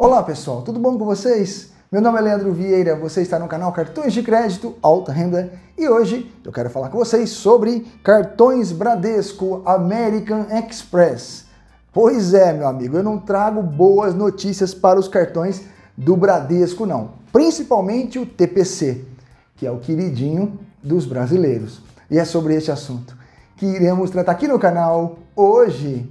Olá pessoal, tudo bom com vocês? Meu nome é Leandro Vieira, você está no canal Cartões de Crédito Alta Renda e hoje eu quero falar com vocês sobre cartões Bradesco American Express. Pois é, meu amigo, eu não trago boas notícias para os cartões do Bradesco, não. Principalmente o TPC, que é o queridinho dos brasileiros. E é sobre este assunto que iremos tratar aqui no canal hoje.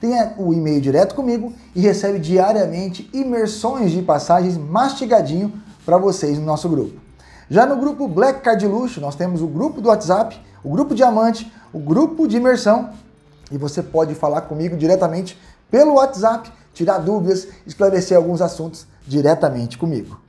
tenha o e-mail direto comigo e recebe diariamente imersões de passagens mastigadinho para vocês no nosso grupo. Já no grupo Black Card Luxo, nós temos o grupo do WhatsApp, o grupo Diamante, o grupo de imersão e você pode falar comigo diretamente pelo WhatsApp, tirar dúvidas, esclarecer alguns assuntos diretamente comigo.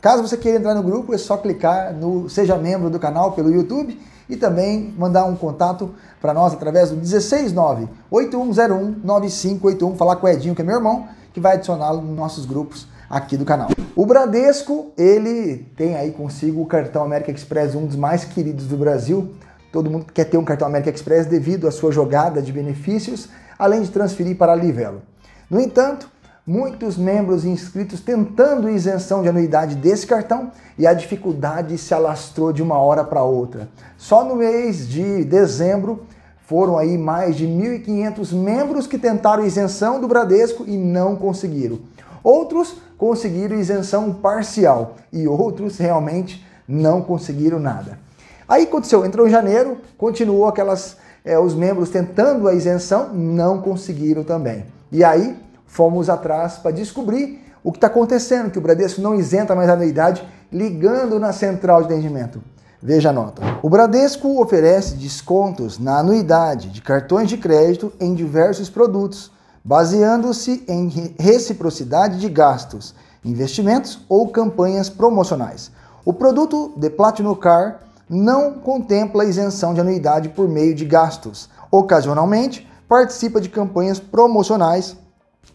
Caso você queira entrar no grupo, é só clicar no Seja Membro do canal pelo YouTube e também mandar um contato para nós através do 169 8101 9581, falar com o Edinho, que é meu irmão, que vai adicioná-lo nos nossos grupos aqui do canal. O Bradesco, ele tem aí consigo o cartão América Express, um dos mais queridos do Brasil. Todo mundo quer ter um cartão América Express devido à sua jogada de benefícios, além de transferir para Livelo. No entanto, muitos membros inscritos tentando isenção de anuidade desse cartão e a dificuldade se alastrou de uma hora para outra. Só no mês de dezembro foram aí mais de 1.500 membros que tentaram isenção do Bradesco e não conseguiram. Outros conseguiram isenção parcial e outros realmente não conseguiram nada. Aí aconteceu, entrou em janeiro, continuou aquelas é, os membros tentando a isenção, não conseguiram também. E aí fomos atrás para descobrir o que está acontecendo, que o Bradesco não isenta mais a anuidade ligando na central de atendimento. Veja a nota. O Bradesco oferece descontos na anuidade de cartões de crédito em diversos produtos, baseando-se em reciprocidade de gastos, investimentos ou campanhas promocionais. O produto de Platinum Car não contempla isenção de anuidade por meio de gastos. Ocasionalmente, participa de campanhas promocionais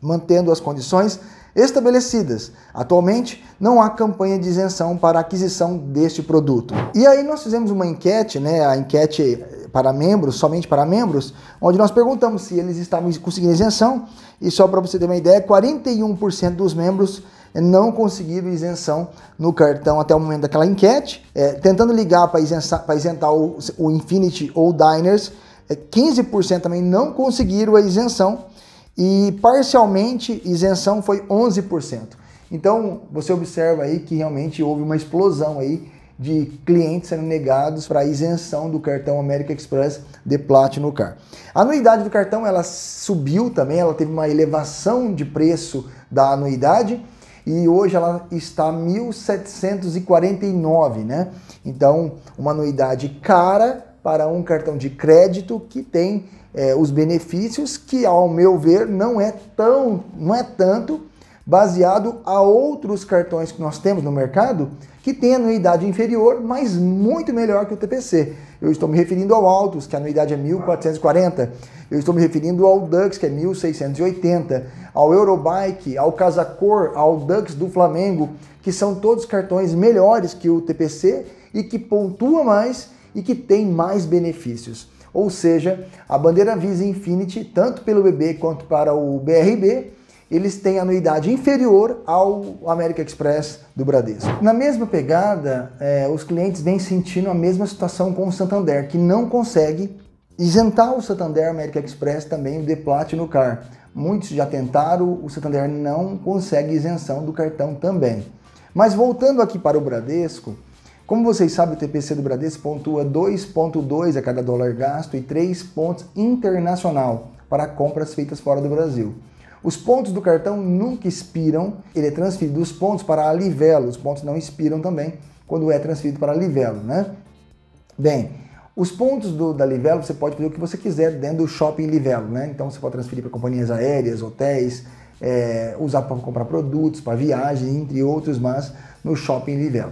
mantendo as condições estabelecidas. Atualmente, não há campanha de isenção para aquisição deste produto. E aí nós fizemos uma enquete, né, a enquete para membros, somente para membros, onde nós perguntamos se eles estavam conseguindo isenção, e só para você ter uma ideia, 41% dos membros não conseguiram isenção no cartão até o momento daquela enquete. É, tentando ligar para isentar, isentar o, o Infinity ou Diners, é, 15% também não conseguiram a isenção e parcialmente isenção foi 11%. Então você observa aí que realmente houve uma explosão aí de clientes sendo negados para isenção do cartão American Express de Platinum Car. A anuidade do cartão ela subiu também, ela teve uma elevação de preço da anuidade e hoje ela está 1.749, né? Então, uma anuidade cara para um cartão de crédito que tem é, os benefícios que, ao meu ver, não é tão, não é tanto baseado a outros cartões que nós temos no mercado que tem anuidade inferior, mas muito melhor que o TPC. Eu estou me referindo ao Altos, que a anuidade é 1.440. Eu estou me referindo ao Dux, que é 1.680. Ao Eurobike, ao Casacor, ao Dux do Flamengo, que são todos cartões melhores que o TPC e que pontua mais e que tem mais benefícios. Ou seja, a bandeira Visa Infinity, tanto pelo BB quanto para o BRB, eles têm anuidade inferior ao América Express do Bradesco. Na mesma pegada, é, os clientes vêm sentindo a mesma situação com o Santander, que não consegue isentar o Santander América Express também o Deplat no Car. Muitos já tentaram, o Santander não consegue isenção do cartão também. Mas voltando aqui para o Bradesco, como vocês sabem, o TPC do Bradesco pontua 2,2 a cada dólar gasto e 3 pontos internacional para compras feitas fora do Brasil. Os pontos do cartão nunca expiram, ele é transferido os pontos para a Livelo, os pontos não expiram também quando é transferido para a Livelo, né? Bem, os pontos do, da Livelo você pode fazer o que você quiser dentro do shopping Livelo, né? Então você pode transferir para companhias aéreas, hotéis, é, usar para comprar produtos, para viagem, entre outros, mas no shopping Livelo.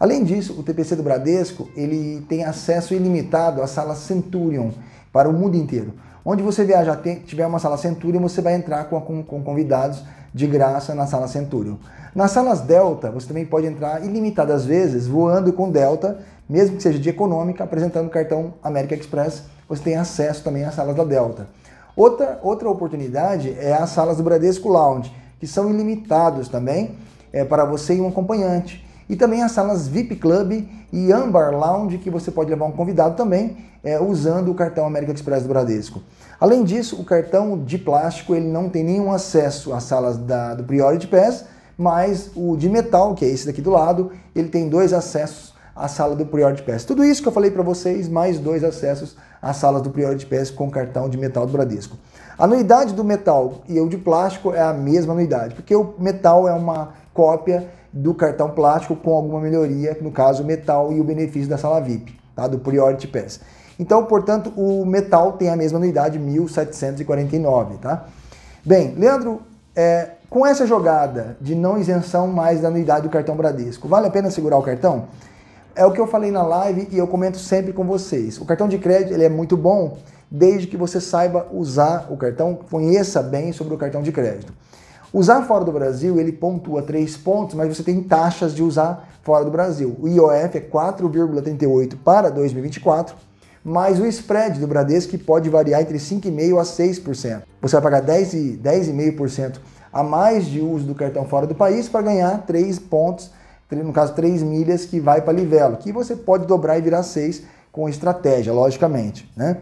Além disso, o TPC do Bradesco ele tem acesso ilimitado à sala Centurion para o mundo inteiro. Onde você viajar tiver uma sala Centurion, você vai entrar com, com, com convidados de graça na sala Centurion. Nas salas Delta, você também pode entrar ilimitadas vezes voando com Delta, mesmo que seja de econômica, apresentando o cartão American Express, você tem acesso também às salas da Delta. Outra, outra oportunidade é as salas do Bradesco Lounge, que são ilimitados também é, para você e um acompanhante e também as salas VIP Club e Ambar Lounge, que você pode levar um convidado também é, usando o cartão América Express do Bradesco. Além disso, o cartão de plástico ele não tem nenhum acesso às salas da, do Priority Pass, mas o de metal, que é esse daqui do lado, ele tem dois acessos à sala do Priority Pass. Tudo isso que eu falei para vocês, mais dois acessos às salas do Priority Pass com cartão de metal do Bradesco. A anuidade do metal e o de plástico é a mesma anuidade, porque o metal é uma cópia do cartão plástico com alguma melhoria, no caso metal e o benefício da sala VIP, tá? do Priority Pass. Então, portanto, o metal tem a mesma anuidade, 1.749, tá? Bem, Leandro, é, com essa jogada de não isenção mais da anuidade do cartão Bradesco, vale a pena segurar o cartão? É o que eu falei na live e eu comento sempre com vocês. O cartão de crédito ele é muito bom desde que você saiba usar o cartão, conheça bem sobre o cartão de crédito. Usar fora do Brasil, ele pontua três pontos, mas você tem taxas de usar fora do Brasil. O IOF é 4,38 para 2024, mais o spread do Bradesco que pode variar entre 5,5% a 6%. Você vai pagar 10,5% 10 a mais de uso do cartão fora do país para ganhar 3 pontos, no caso 3 milhas que vai para Livelo, que você pode dobrar e virar 6 com estratégia, logicamente. Né?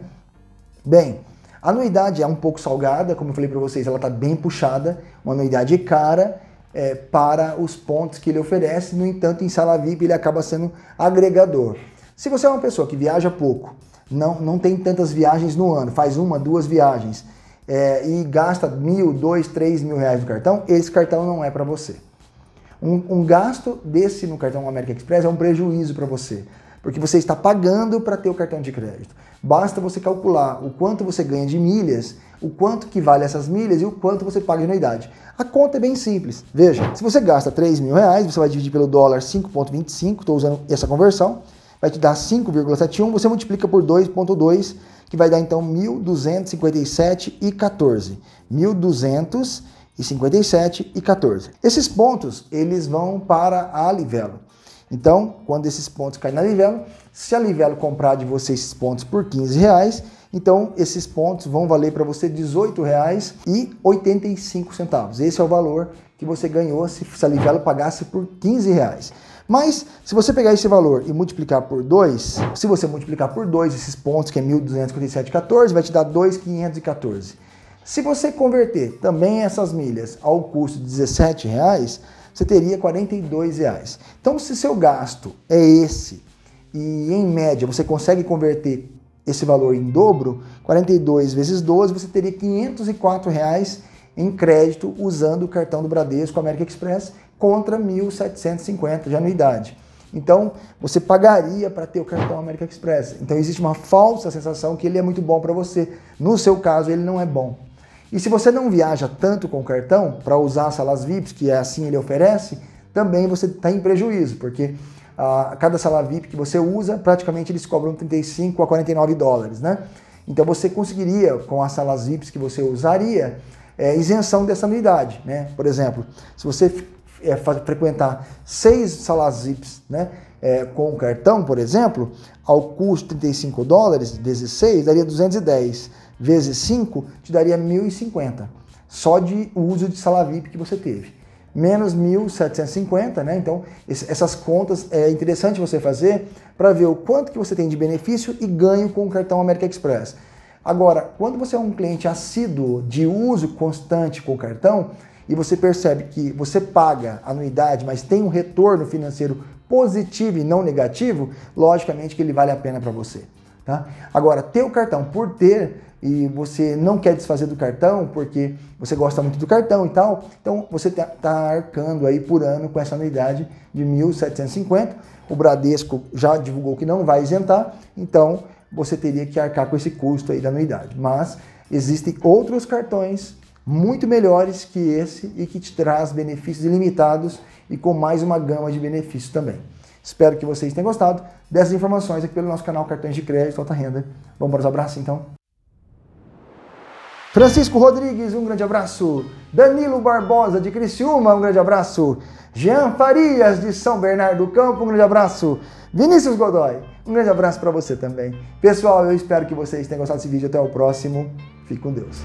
Bem, a anuidade é um pouco salgada, como eu falei para vocês, ela está bem puxada, uma anuidade cara é, para os pontos que ele oferece, no entanto, em sala VIP ele acaba sendo agregador. Se você é uma pessoa que viaja pouco, não, não tem tantas viagens no ano, faz uma, duas viagens, é, e gasta mil, dois, três mil reais no cartão, esse cartão não é para você. Um, um gasto desse no cartão América Express é um prejuízo para você porque você está pagando para ter o cartão de crédito. Basta você calcular o quanto você ganha de milhas, o quanto que vale essas milhas e o quanto você paga de anuidade. A conta é bem simples. Veja, se você gasta 3 mil reais, você vai dividir pelo dólar 5,25, estou usando essa conversão, vai te dar 5,71, você multiplica por 2,2, que vai dar então 1.257 e 14. 1.257 e Esses pontos, eles vão para a Livelo. Então, quando esses pontos caem na Livelo, se a Livelo comprar de você esses pontos por 15 reais, então esses pontos vão valer para você R$ 18,85. Esse é o valor que você ganhou se a Livelo pagasse por 15 reais. Mas se você pegar esse valor e multiplicar por 2, se você multiplicar por 2 esses pontos, que é 1.247,14, vai te dar 2.514. Se você converter também essas milhas ao custo de 17 você teria 42 reais. Então, se seu gasto é esse e em média você consegue converter esse valor em dobro, 42 vezes 12, você teria 504 reais em crédito usando o cartão do Bradesco América Express contra 1.750 de anuidade. Então, você pagaria para ter o cartão América Express. Então, existe uma falsa sensação que ele é muito bom para você. No seu caso, ele não é bom. E se você não viaja tanto com o cartão para usar salas VIPs, que é assim ele oferece, também você está em prejuízo, porque a ah, cada sala VIP que você usa, praticamente eles cobram 35 a 49 dólares, né? Então você conseguiria, com as salas VIPs que você usaria, é, isenção dessa anuidade, né? Por exemplo, se você é, frequentar seis salas VIPs, né? É, com o cartão, por exemplo, ao custo 35 dólares, 16, daria 210 vezes 5 te daria 1050, só de uso de sala VIP que você teve. Menos 1.750, né? Então, essas contas é interessante você fazer para ver o quanto que você tem de benefício e ganho com o cartão América Express. Agora, quando você é um cliente assíduo de uso constante com o cartão e você percebe que você paga anuidade, mas tem um retorno financeiro positivo e não negativo, logicamente que ele vale a pena para você. Tá? Agora, ter o cartão por ter e você não quer desfazer do cartão porque você gosta muito do cartão e tal, então você está tá arcando aí por ano com essa anuidade de 1.750. O Bradesco já divulgou que não vai isentar, então você teria que arcar com esse custo aí da anuidade. Mas existem outros cartões muito melhores que esse e que te traz benefícios ilimitados e com mais uma gama de benefícios também. Espero que vocês tenham gostado dessas informações aqui pelo nosso canal Cartões de Crédito Alta Renda. Vamos para os abraços então. Francisco Rodrigues, um grande abraço. Danilo Barbosa de Criciúma, um grande abraço. Jean Farias de São Bernardo do Campo, um grande abraço. Vinícius Godoy, um grande abraço para você também. Pessoal, eu espero que vocês tenham gostado desse vídeo. Até o próximo. Fique com Deus.